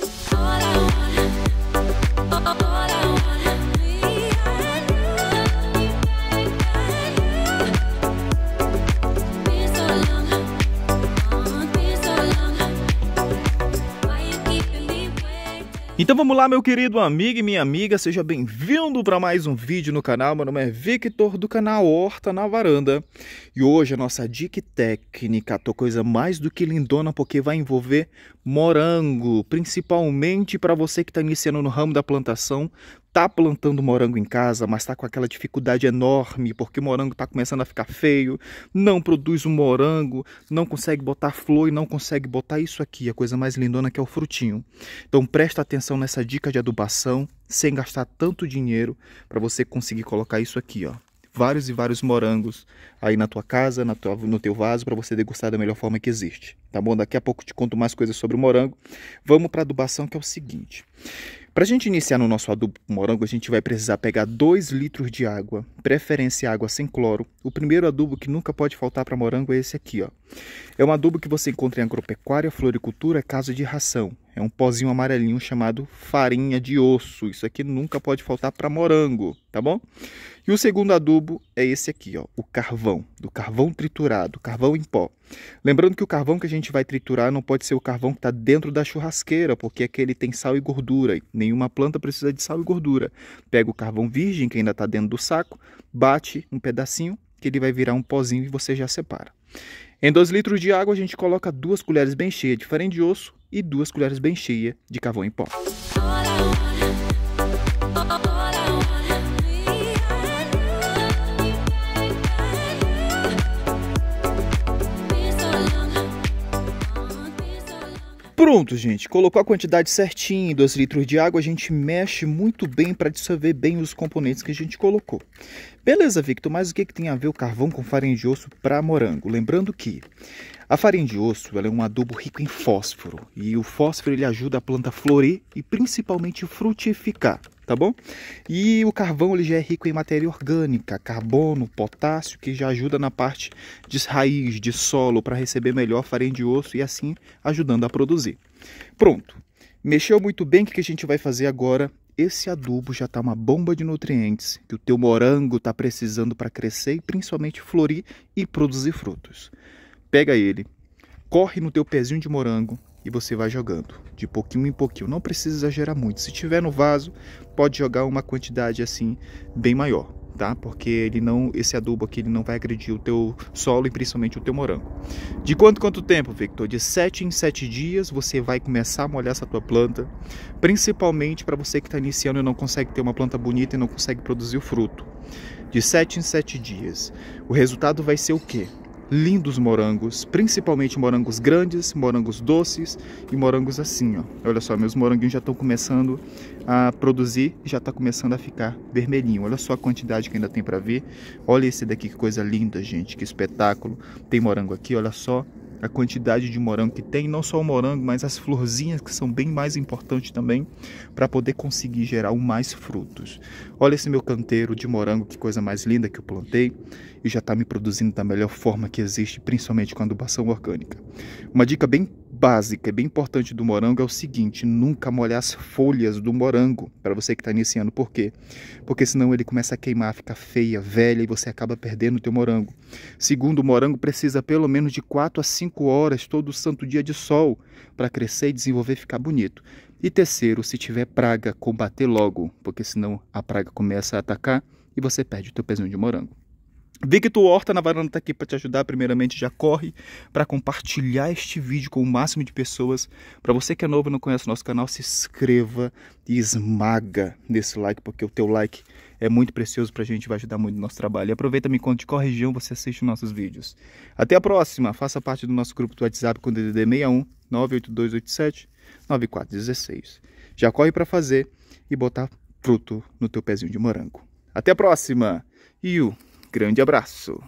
Bye. Então vamos lá, meu querido amigo e minha amiga, seja bem-vindo para mais um vídeo no canal. Meu nome é Victor, do canal Horta na Varanda. E hoje a nossa dica técnica, tô coisa mais do que lindona, porque vai envolver morango, principalmente para você que está iniciando no ramo da plantação, tá plantando morango em casa, mas tá com aquela dificuldade enorme porque o morango tá começando a ficar feio, não produz o um morango, não consegue botar flor e não consegue botar isso aqui, a coisa mais lindona que é o frutinho. Então presta atenção nessa dica de adubação sem gastar tanto dinheiro para você conseguir colocar isso aqui, ó vários e vários morangos aí na tua casa, na tua, no teu vaso, para você degustar da melhor forma que existe, tá bom? Daqui a pouco te conto mais coisas sobre o morango. Vamos para a adubação, que é o seguinte. Para a gente iniciar no nosso adubo morango, a gente vai precisar pegar 2 litros de água, preferência água sem cloro. O primeiro adubo que nunca pode faltar para morango é esse aqui. Ó. É um adubo que você encontra em agropecuária, floricultura, é casa de ração. É um pozinho amarelinho chamado farinha de osso. Isso aqui nunca pode faltar para morango, tá bom? E o segundo adubo é esse aqui, ó, o carvão, do carvão triturado, carvão em pó. Lembrando que o carvão que a gente vai triturar não pode ser o carvão que está dentro da churrasqueira, porque é aquele tem sal e gordura. E nenhuma planta precisa de sal e gordura. Pega o carvão virgem, que ainda está dentro do saco, bate um pedacinho, que ele vai virar um pozinho e você já separa. Em 2 litros de água, a gente coloca duas colheres bem cheias de farinha de osso, e duas colheres bem cheias de cavão em pó. Pronto, gente. Colocou a quantidade certinha, 2 litros de água, a gente mexe muito bem para dissolver bem os componentes que a gente colocou. Beleza, Victor, mas o que, que tem a ver o carvão com farinha de osso para morango? Lembrando que a farinha de osso é um adubo rico em fósforo e o fósforo ele ajuda a planta a florir e principalmente frutificar tá bom? E o carvão ele já é rico em matéria orgânica, carbono, potássio, que já ajuda na parte de raiz, de solo, para receber melhor farinha de osso e assim ajudando a produzir. Pronto. Mexeu muito bem, o que a gente vai fazer agora? Esse adubo já está uma bomba de nutrientes que o teu morango está precisando para crescer e principalmente florir e produzir frutos. Pega ele, corre no teu pezinho de morango, e você vai jogando de pouquinho em pouquinho. Não precisa exagerar muito. Se tiver no vaso, pode jogar uma quantidade assim bem maior, tá? Porque ele não, esse adubo aqui ele não vai agredir o teu solo e principalmente o teu morango. De quanto quanto tempo, Victor? De 7 em 7 dias você vai começar a molhar essa tua planta, principalmente para você que está iniciando e não consegue ter uma planta bonita e não consegue produzir o fruto. De 7 em 7 dias. O resultado vai ser o quê? lindos morangos, principalmente morangos grandes, morangos doces e morangos assim, ó. Olha só, meus moranguinhos já estão começando a produzir, já está começando a ficar vermelhinho. Olha só a quantidade que ainda tem para ver. Olha esse daqui, que coisa linda, gente, que espetáculo. Tem morango aqui, olha só a quantidade de morango que tem, não só o morango, mas as florzinhas que são bem mais importantes também para poder conseguir gerar mais frutos. Olha esse meu canteiro de morango, que coisa mais linda que eu plantei e já está me produzindo da melhor forma que existe, principalmente com adubação orgânica. Uma dica bem básica e bem importante do morango é o seguinte: nunca molhar as folhas do morango para você que está iniciando. Por quê? Porque senão ele começa a queimar, fica feia, velha e você acaba perdendo o teu morango. Segundo, o morango precisa pelo menos de 4 a 5 horas todo santo dia de sol para crescer e desenvolver e ficar bonito. E terceiro, se tiver praga, combater logo, porque senão a praga começa a atacar e você perde o teu pezinho de morango. Victor Horta na varanda está aqui para te ajudar. Primeiramente, já corre para compartilhar este vídeo com o máximo de pessoas. Para você que é novo e não conhece o nosso canal, se inscreva e esmaga nesse like, porque o teu like é muito precioso para a gente, vai ajudar muito no nosso trabalho. E aproveita, me conta de qual região você assiste os nossos vídeos. Até a próxima. Faça parte do nosso grupo do WhatsApp com DDD 61 9416. Já corre para fazer e botar fruto no teu pezinho de morango. Até a próxima. E o Grande abraço!